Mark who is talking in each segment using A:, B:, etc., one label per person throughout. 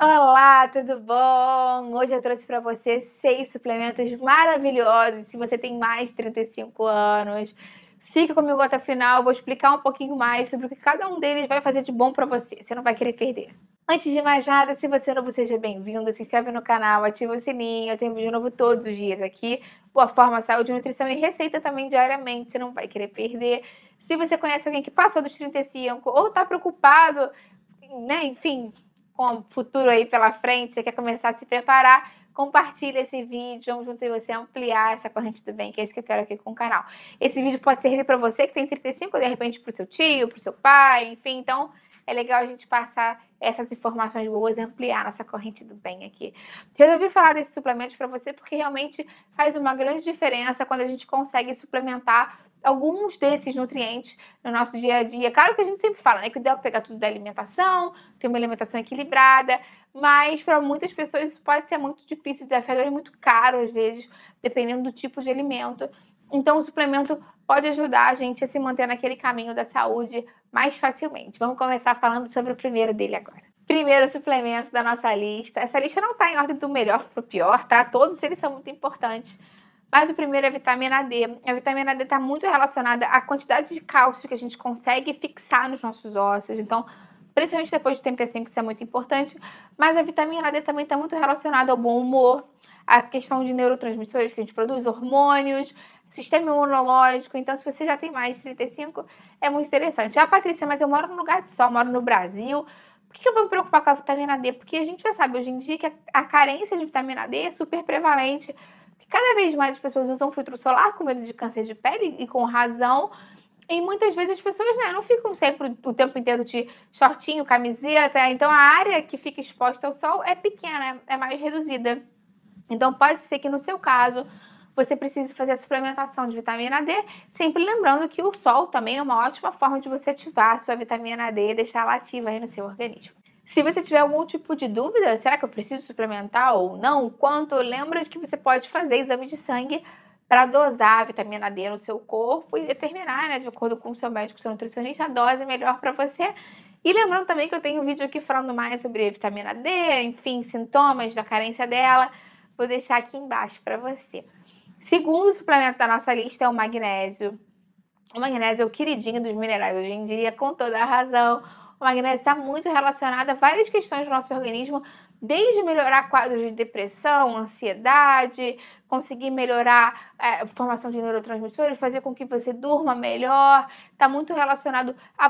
A: Olá, tudo bom? Hoje eu trouxe para você seis suplementos maravilhosos. Se você tem mais de 35 anos, fica comigo até o final. Eu vou explicar um pouquinho mais sobre o que cada um deles vai fazer de bom para você. Você não vai querer perder. Antes de mais nada, se você é novo, seja bem-vindo. Se inscreve no canal, ativa o sininho. Eu tenho vídeo novo todos os dias aqui. Boa forma, saúde, nutrição e receita também diariamente. Você não vai querer perder. Se você conhece alguém que passou dos 35 ou está preocupado, né, enfim, com o futuro aí pela frente, você quer começar a se preparar, compartilha esse vídeo, vamos junto e você ampliar essa corrente do bem, que é isso que eu quero aqui com o canal. Esse vídeo pode servir para você que tem 35, de repente para o seu tio, para o seu pai, enfim, então é legal a gente passar essas informações boas e ampliar nossa corrente do bem aqui. Resolvi falar desse suplemento para você porque realmente faz uma grande diferença quando a gente consegue suplementar alguns desses nutrientes no nosso dia a dia. Claro que a gente sempre fala, né, que o ideal é pegar tudo da alimentação, ter uma alimentação equilibrada, mas para muitas pessoas isso pode ser muito difícil, desafiador e é muito caro às vezes, dependendo do tipo de alimento. Então o suplemento pode ajudar a gente a se manter naquele caminho da saúde mais facilmente. Vamos começar falando sobre o primeiro dele agora. Primeiro suplemento da nossa lista. Essa lista não está em ordem do melhor para o pior, tá? Todos eles são muito importantes mas o primeiro é a vitamina D. A vitamina D está muito relacionada à quantidade de cálcio que a gente consegue fixar nos nossos ossos. Então, principalmente depois de 35, isso é muito importante. Mas a vitamina D também está muito relacionada ao bom humor, à questão de neurotransmissores que a gente produz, hormônios, sistema imunológico. Então, se você já tem mais de 35, é muito interessante. Ah, Patrícia, mas eu moro num lugar de sol, moro no Brasil. Por que eu vou me preocupar com a vitamina D? Porque a gente já sabe hoje em dia que a carência de vitamina D é super prevalente Cada vez mais as pessoas usam filtro solar com medo de câncer de pele e com razão. E muitas vezes as pessoas né, não ficam sempre o tempo inteiro de shortinho, camiseta. Então a área que fica exposta ao sol é pequena, é mais reduzida. Então pode ser que no seu caso você precise fazer a suplementação de vitamina D, sempre lembrando que o sol também é uma ótima forma de você ativar a sua vitamina D e deixar ela ativa aí no seu organismo. Se você tiver algum tipo de dúvida, será que eu preciso suplementar ou não? Quanto, lembra de que você pode fazer exame de sangue para dosar a vitamina D no seu corpo e determinar, né, de acordo com o seu médico, seu nutricionista, a dose melhor para você. E lembrando também que eu tenho um vídeo aqui falando mais sobre vitamina D, enfim, sintomas da carência dela. Vou deixar aqui embaixo para você. Segundo suplemento da nossa lista é o magnésio. O magnésio é o queridinho dos minerais hoje em dia, com toda a razão. O magnésio está muito relacionado a várias questões do nosso organismo, desde melhorar quadros de depressão, ansiedade, conseguir melhorar eh, a formação de neurotransmissores, fazer com que você durma melhor, está muito relacionado a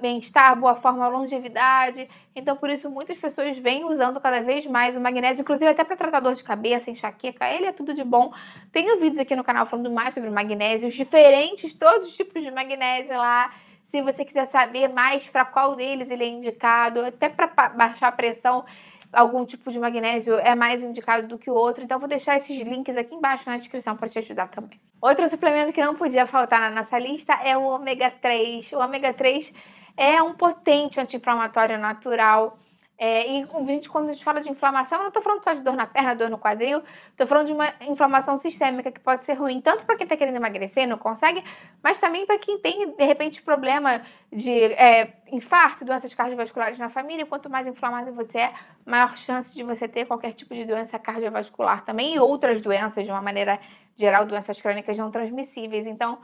A: bem-estar, boa forma, longevidade. Então, por isso, muitas pessoas vêm usando cada vez mais o magnésio, inclusive até para tratador de cabeça, enxaqueca, ele é tudo de bom. Tenho vídeos aqui no canal falando mais sobre magnésio, os diferentes, todos os tipos de magnésio lá se você quiser saber mais para qual deles ele é indicado, até para baixar a pressão, algum tipo de magnésio é mais indicado do que o outro. Então, vou deixar esses links aqui embaixo na descrição para te ajudar também. Outro suplemento que não podia faltar na nossa lista é o ômega 3. O ômega 3 é um potente anti-inflamatório natural é, e a gente, quando a gente fala de inflamação, eu não estou falando só de dor na perna, dor no quadril, estou falando de uma inflamação sistêmica que pode ser ruim, tanto para quem está querendo emagrecer, não consegue, mas também para quem tem, de repente, problema de é, infarto, doenças cardiovasculares na família. Quanto mais inflamado você é, maior chance de você ter qualquer tipo de doença cardiovascular também e outras doenças, de uma maneira geral, doenças crônicas não transmissíveis. Então,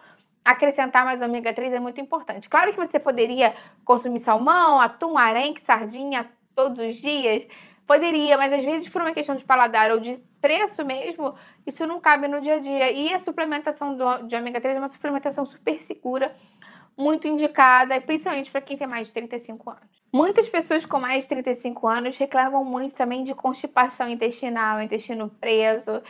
A: acrescentar mais ômega 3 é muito importante. Claro que você poderia consumir salmão, atum, arenque, sardinha, todos os dias, poderia, mas às vezes por uma questão de paladar ou de preço mesmo, isso não cabe no dia a dia. E a suplementação do, de ômega 3 é uma suplementação super segura, muito indicada, principalmente para quem tem mais de 35 anos. Muitas pessoas com mais de 35 anos reclamam muito também de constipação intestinal, intestino preso.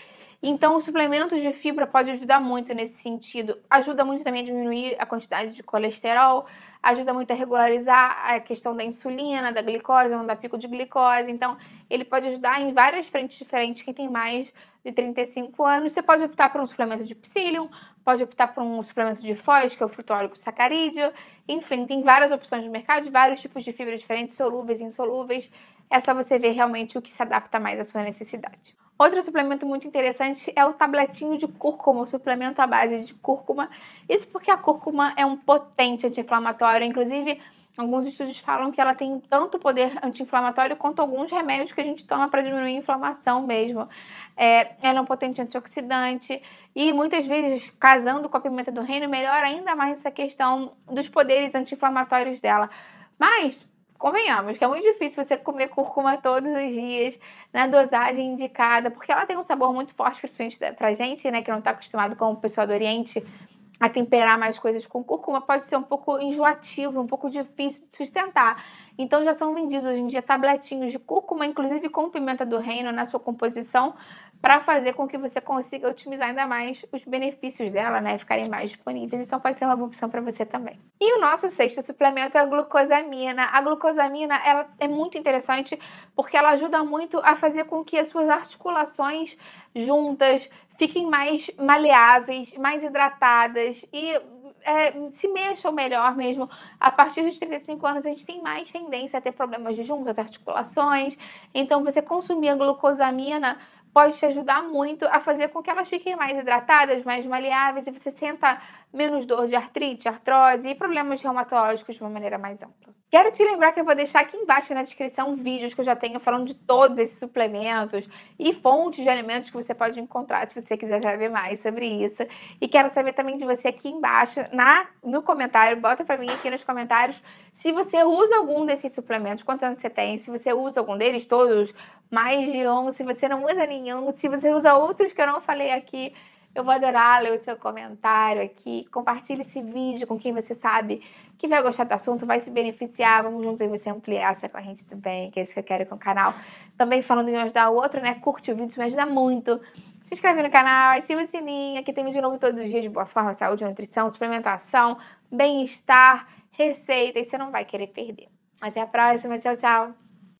A: Então, os suplementos de fibra podem ajudar muito nesse sentido. Ajuda muito também a diminuir a quantidade de colesterol, ajuda muito a regularizar a questão da insulina, da glicose, não da pico de glicose. Então, ele pode ajudar em várias frentes diferentes. Quem tem mais de 35 anos, você pode optar por um suplemento de psyllium, pode optar por um suplemento de fós, que é o frutólico sacarídeo. Enfim, tem várias opções no mercado, vários tipos de fibras diferentes, solúveis e insolúveis. É só você ver realmente o que se adapta mais à sua necessidade. Outro suplemento muito interessante é o tabletinho de cúrcuma, o suplemento à base de cúrcuma. Isso porque a cúrcuma é um potente anti-inflamatório, inclusive alguns estudos falam que ela tem tanto poder anti-inflamatório quanto alguns remédios que a gente toma para diminuir a inflamação mesmo. É, ela é um potente antioxidante e muitas vezes, casando com a pimenta do reino, melhora ainda mais essa questão dos poderes anti-inflamatórios dela. Mas Convenhamos que é muito difícil você comer curcuma todos os dias, na dosagem indicada, porque ela tem um sabor muito forte, principalmente pra gente, né, que não está acostumado com o pessoal do Oriente a temperar mais coisas com curcuma, pode ser um pouco enjoativo, um pouco difícil de sustentar. Então já são vendidos hoje em dia tabletinhos de cúrcuma, inclusive com pimenta do reino na sua composição, para fazer com que você consiga otimizar ainda mais os benefícios dela, né, ficarem mais disponíveis. Então pode ser uma boa opção para você também. E o nosso sexto suplemento é a glucosamina. A glucosamina, ela é muito interessante porque ela ajuda muito a fazer com que as suas articulações juntas fiquem mais maleáveis, mais hidratadas e é, se mexam melhor mesmo. A partir dos 35 anos, a gente tem mais tendência a ter problemas de juntas, articulações. Então, você consumir a glucosamina pode te ajudar muito a fazer com que elas fiquem mais hidratadas, mais maleáveis e você senta menos dor de artrite, artrose e problemas reumatológicos de uma maneira mais ampla. Quero te lembrar que eu vou deixar aqui embaixo na descrição vídeos que eu já tenho falando de todos esses suplementos e fontes de alimentos que você pode encontrar se você quiser saber mais sobre isso. E quero saber também de você aqui embaixo na no comentário, bota para mim aqui nos comentários se você usa algum desses suplementos, quantos anos você tem, se você usa algum deles todos, mais de um, se você não usa nenhum se você usa outros que eu não falei aqui, eu vou adorar ler o seu comentário aqui. Compartilhe esse vídeo com quem você sabe que vai gostar do assunto, vai se beneficiar. Vamos juntos aí você ampliar essa corrente também, que é isso que eu quero com o canal. Também falando em ajudar o outro, né? Curte o vídeo, isso me ajuda muito. Se inscreve no canal, ativa o sininho. Aqui tem vídeo novo todos os dias de boa forma, saúde, nutrição, suplementação, bem-estar, receita, e Você não vai querer perder. Até a próxima. Tchau, tchau.